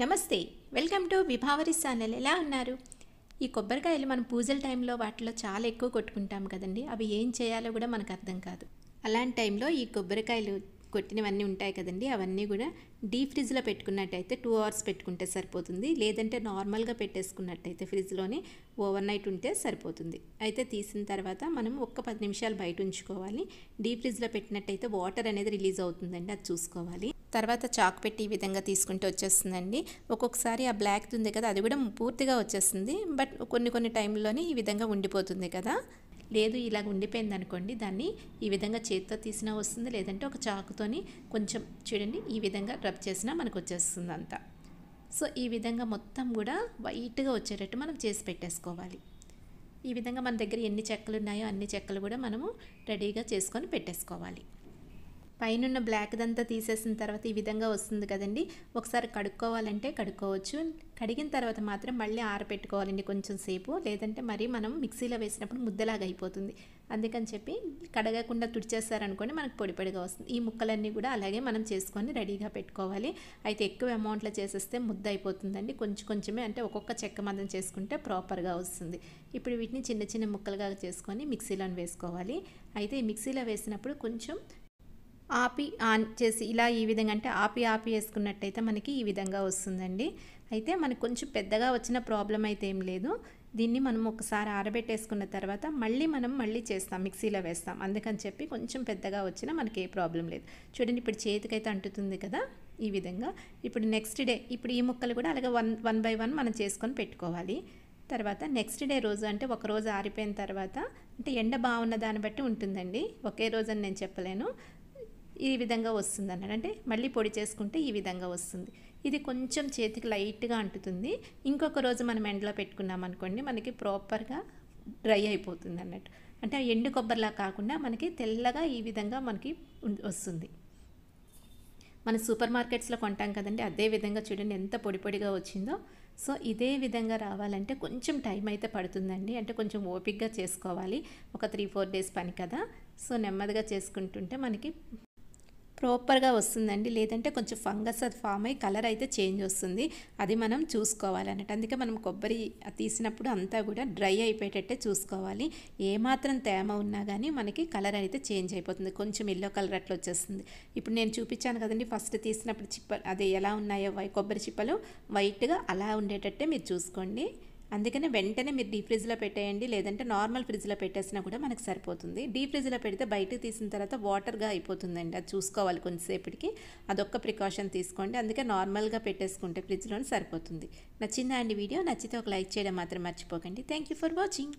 నమస్తే welcome to Vibhavari channel ఎలా ఉన్నారు ఈ కొబ్బరికాయలు మనం పూజల టైంలో వాటిలో చాలా ఎక్కువ కొట్టుకుంటాం కదండి అవి ఏం చేయాలో కూడా మనకు అర్థం కాదు అలాంటి టైంలో ఈ కొబ్బరికాయలు కొట్టినవన్నీ ఉంటాయి కదండి అవన్నీ కూడా డీప్ ఫ్రిడ్జ్లో పెట్టుకున్నట్టయితే టూ అవర్స్ పెట్టుకుంటే సరిపోతుంది లేదంటే నార్మల్గా పెట్టేసుకున్నట్టయితే ఫ్రిడ్జ్లోనే ఓవర్ నైట్ ఉంటే సరిపోతుంది అయితే తీసిన తర్వాత మనం ఒక్క పది నిమిషాలు బయట ఉంచుకోవాలి డీప్ ఫ్రిడ్జ్లో పెట్టినట్టయితే వాటర్ అనేది రిలీజ్ అవుతుందండి అది చూసుకోవాలి తర్వాత చాక్ పెట్టి ఈ విధంగా తీసుకుంటే వచ్చేస్తుందండి ఒక్కొక్కసారి ఆ బ్లాక్ ఉంది కదా అది కూడా పూర్తిగా వచ్చేస్తుంది బట్ కొన్ని కొన్ని టైంలోనే ఈ విధంగా ఉండిపోతుంది కదా లేదు ఇలా ఉండిపోయింది అనుకోండి దాన్ని ఈ విధంగా చేతితో తీసినా వస్తుంది లేదంటే ఒక చాకుతోని కొంచెం చూడండి ఈ విధంగా రబ్ చేసినా మనకు వచ్చేస్తుంది అంతా సో ఈ విధంగా మొత్తం కూడా వైట్గా వచ్చేటట్టు మనం చేసి పెట్టేసుకోవాలి ఈ విధంగా మన దగ్గర ఎన్ని చెక్కలు ఉన్నాయో అన్ని చెక్కలు కూడా మనము రెడీగా చేసుకొని పెట్టేసుకోవాలి పైనున్న బ్లాక్దంతా తీసేసిన తర్వాత ఈ విధంగా వస్తుంది కదండి ఒకసారి కడుక్కోవాలంటే కడుక్కోవచ్చు కడిగిన తర్వాత మాత్రం మళ్ళీ ఆరబెట్టుకోవాలండి కొంచెం సేపు లేదంటే మరి మనం మిక్సీలో వేసినప్పుడు ముద్దలాగా అయిపోతుంది అందుకని చెప్పి కడగకుండా తుడిచేస్తారనుకోండి మనకు పొడి పొడిగా వస్తుంది ఈ ముక్కలన్నీ కూడా అలాగే మనం చేసుకొని రెడీగా పెట్టుకోవాలి అయితే ఎక్కువ అమౌంట్లో చేసేస్తే ముద్ద అయిపోతుందండి కొంచెం కొంచెమే అంటే ఒక్కొక్క చెక్క మందం చేసుకుంటే ప్రాపర్గా వస్తుంది ఇప్పుడు వీటిని చిన్న చిన్న ముక్కలుగా చేసుకొని మిక్సీలో వేసుకోవాలి అయితే ఈ మిక్సీలో వేసినప్పుడు కొంచెం ఆపి ఆన్ చేసి ఇలా ఈ విధంగా అంటే ఆపి ఆపి వేసుకున్నట్టయితే మనకి ఈ విధంగా వస్తుందండి అయితే మనకు కొంచెం పెద్దగా వచ్చిన ప్రాబ్లం అయితే ఏం లేదు దీన్ని మనం ఒకసారి ఆరబెట్టేసుకున్న తర్వాత మళ్ళీ మనం మళ్ళీ చేస్తాం మిక్సీలో వేస్తాం అందుకని చెప్పి కొంచెం పెద్దగా వచ్చినా మనకి ఏ ప్రాబ్లం లేదు చూడండి ఇప్పుడు చేతికైతే అంటుతుంది కదా ఈ విధంగా ఇప్పుడు నెక్స్ట్ డే ఇప్పుడు ఈ ముక్కలు కూడా అలాగే వన్ వన్ బై వన్ మనం చేసుకొని పెట్టుకోవాలి తర్వాత నెక్స్ట్ డే రోజు అంటే ఒక రోజు ఆరిపోయిన తర్వాత అంటే ఎండ బాగున్న దాన్ని బట్టి ఉంటుందండి ఒకే రోజు అని నేను చెప్పలేను ఈ విధంగా వస్తుంది అన్నాడు అంటే మళ్ళీ పొడి చేసుకుంటే ఈ విధంగా వస్తుంది ఇది కొంచెం చేతికి లైట్గా అంటుతుంది ఇంకొక రోజు మనం ఎండలో పెట్టుకున్నాం అనుకోండి మనకి ప్రాపర్గా డ్రై అయిపోతుంది అన్నట్టు అంటే ఆ ఎండు కొబ్బరిలా కాకుండా మనకి తెల్లగా ఈ విధంగా మనకి వస్తుంది మన సూపర్ మార్కెట్స్లో కొంటాం కదండి అదే విధంగా చూడండి ఎంత పొడి పొడిగా వచ్చిందో సో ఇదే విధంగా రావాలంటే కొంచెం టైం అయితే పడుతుందండి అంటే కొంచెం ఓపిక్గా చేసుకోవాలి ఒక త్రీ ఫోర్ డేస్ పని కదా సో నెమ్మదిగా చేసుకుంటుంటే మనకి ప్రాపర్గా వస్తుందండి లేదంటే కొంచెం ఫంగస్ అది ఫామ్ అయ్యి కలర్ అయితే చేంజ్ వస్తుంది అది మనం చూసుకోవాలన్నట్టు అందుకే మనం కొబ్బరి తీసినప్పుడు అంతా కూడా డ్రై అయిపోయేటట్టే చూసుకోవాలి ఏమాత్రం తేమ ఉన్నా కానీ మనకి కలర్ అయితే చేంజ్ అయిపోతుంది కొంచెం ఎల్లో కలర్ అట్లా వచ్చేస్తుంది ఇప్పుడు నేను చూపించాను కదండి ఫస్ట్ తీసినప్పుడు చిప్ప అది ఎలా ఉన్నాయో కొబ్బరి చిప్పలు వైట్గా అలా ఉండేటట్టే మీరు చూసుకోండి అందుకనే వెంటనే మీరు డీప్ ఫ్రిడ్జ్లో పెట్టేయండి లేదంటే నార్మల్ ఫ్రిడ్జ్లో పెట్టేసినా కూడా మనకు సరిపోతుంది డీప్ ఫ్రిడ్జ్లో పెడితే బయటకు తీసిన తర్వాత వాటర్గా అయిపోతుందండి అది చూసుకోవాలి కొంతసేపటికి అదొక్క ప్రికాషన్ తీసుకోండి అందుకే నార్మల్గా పెట్టేసుకుంటే ఫ్రిడ్జ్లోనే సరిపోతుంది నచ్చిందా అండి వీడియో నచ్చితే ఒక లైక్ చేయడం మాత్రం మర్చిపోకండి థ్యాంక్ యూ ఫర్ వాచింగ్